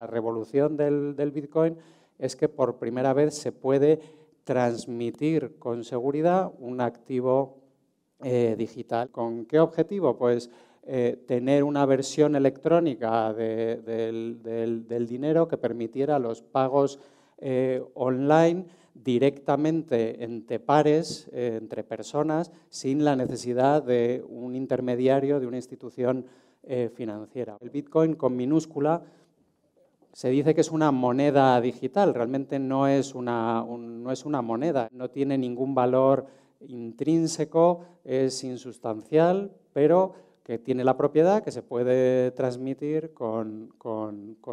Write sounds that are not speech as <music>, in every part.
La revolución del, Bitcoin es que por primera vez se puede transmitir con seguridad un activo eh, digital. ¿Con qué objetivo? Pues eh, tener una versión electrónica del, dinero que permitiera los pagos eh, online directamente entre pares, entre personas, sin la necesidad de un intermediario, de una institución financiera. El Bitcoin con minúscula se dice que es una moneda digital, realmente no es una, no es una moneda, no tiene ningún valor intrínseco, es insustancial, pero que tiene la propiedad que se puede transmitir con,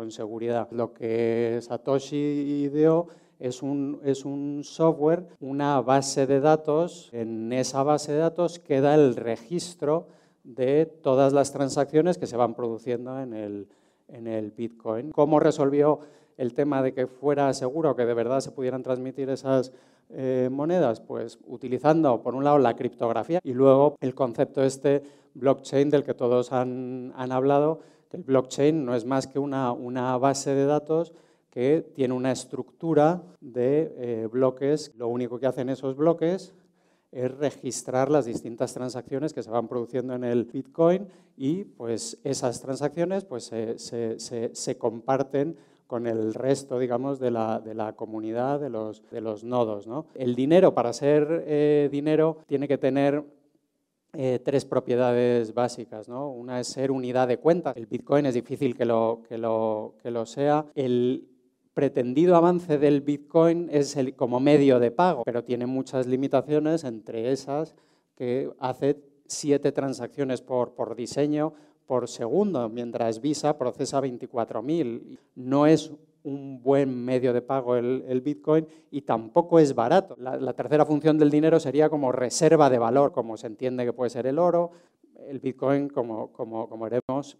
seguridad. Lo que Satoshi ideó es un, es un, software, una base de datos. En esa base de datos queda el registro de todas las transacciones que se van produciendo en el, en el Bitcoin. ¿Cómo resolvió el tema de que fuera seguro, que de verdad se pudieran transmitir esas eh, monedas? Pues utilizando, por un lado, la criptografía y luego el concepto este blockchain del que todos han, hablado, que el blockchain no es más que una, una base de datos que tiene una estructura de eh, bloques. Lo único que hacen esos bloques es registrar las distintas transacciones que se van produciendo en el Bitcoin y pues esas transacciones pues se, comparten con el resto, digamos, de la, comunidad, de los, de los nodos. El dinero, para ser eh, dinero, tiene que tener eh, tres propiedades básicas. ¿no? Una es ser unidad de cuenta. El Bitcoin es difícil que lo, que lo, lo sea. El, pretendido avance del Bitcoin es el, como medio de pago, pero tiene muchas limitaciones, entre esas que hace siete transacciones por, por diseño por segundo, mientras Visa procesa 24.000. No es un buen medio de pago el, Bitcoin y tampoco es barato. La, tercera función del dinero sería como reserva de valor, como se entiende que puede ser el oro. El Bitcoin, como, como, como veremos,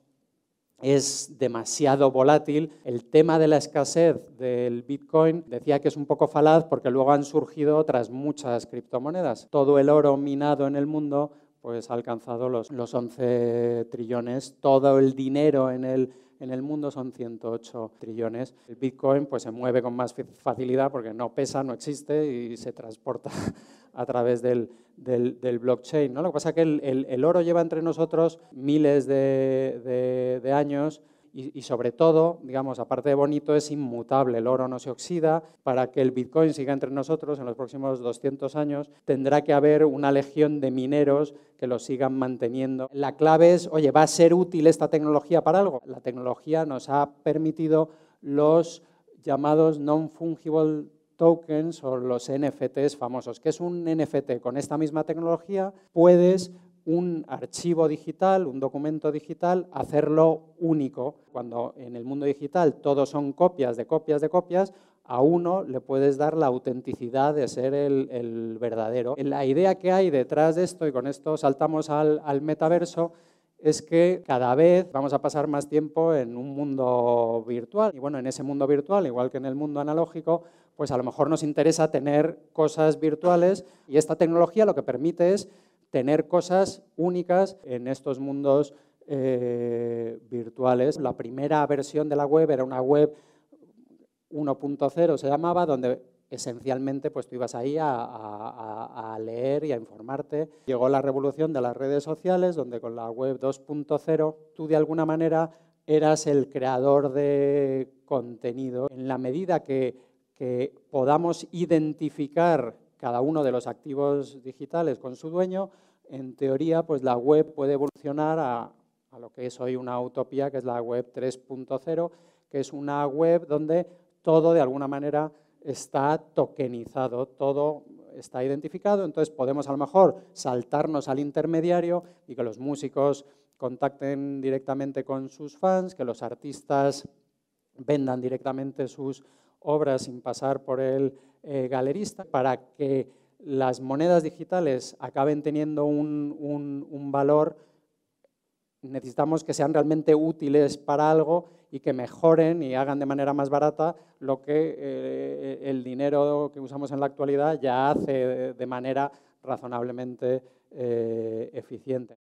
es demasiado volátil. El tema de la escasez del Bitcoin decía que es un poco falaz porque luego han surgido otras muchas criptomonedas. Todo el oro minado en el mundo pues ha alcanzado los, los 11 trillones, todo el dinero en el en el mundo son 108 trillones. El Bitcoin pues, se mueve con más facilidad porque no pesa, no existe y se transporta <laughs> a través del, blockchain. ¿no? Lo que pasa es que el, oro lleva entre nosotros miles de años y, sobre todo, digamos, aparte de bonito, es inmutable, el oro no se oxida, para que el Bitcoin siga entre nosotros en los próximos 200 años tendrá que haber una legión de mineros que lo sigan manteniendo. La clave es, oye, ¿va a ser útil esta tecnología para algo? La tecnología nos ha permitido los llamados non-fungible tokens o los NFTs famosos. que es un NFT? Con esta misma tecnología puedes un archivo digital, un documento digital, hacerlo único. Cuando en el mundo digital todos son copias de copias de copias, a uno le puedes dar la autenticidad de ser el, verdadero. La idea que hay detrás de esto, y con esto saltamos al, al metaverso, es que cada vez vamos a pasar más tiempo en un mundo virtual. Y bueno, en ese mundo virtual, igual que en el mundo analógico, pues a lo mejor nos interesa tener cosas virtuales y esta tecnología lo que permite es tener cosas únicas en estos mundos eh, virtuales. La primera versión de la web era una web 1.0, se llamaba, donde esencialmente pues tú ibas ahí a, leer y a informarte. Llegó la revolución de las redes sociales, donde con la web 2.0 tú de alguna manera eras el creador de contenido. En la medida que podamos identificar cada uno de los activos digitales con su dueño, en teoría pues la web puede evolucionar a, a lo que es hoy una utopía, que es la web 3.0, que es una web donde todo de alguna manera está tokenizado, todo está identificado, entonces podemos a lo mejor saltarnos al intermediario y que los músicos contacten directamente con sus fans, que los artistas vendan directamente sus obras sin pasar por el eh, galerista, para que las monedas digitales acaben teniendo un, valor, necesitamos que sean realmente útiles para algo y que mejoren y hagan de manera más barata lo que eh, eh, el dinero que usamos en la actualidad ya hace de manera razonablemente eficiente.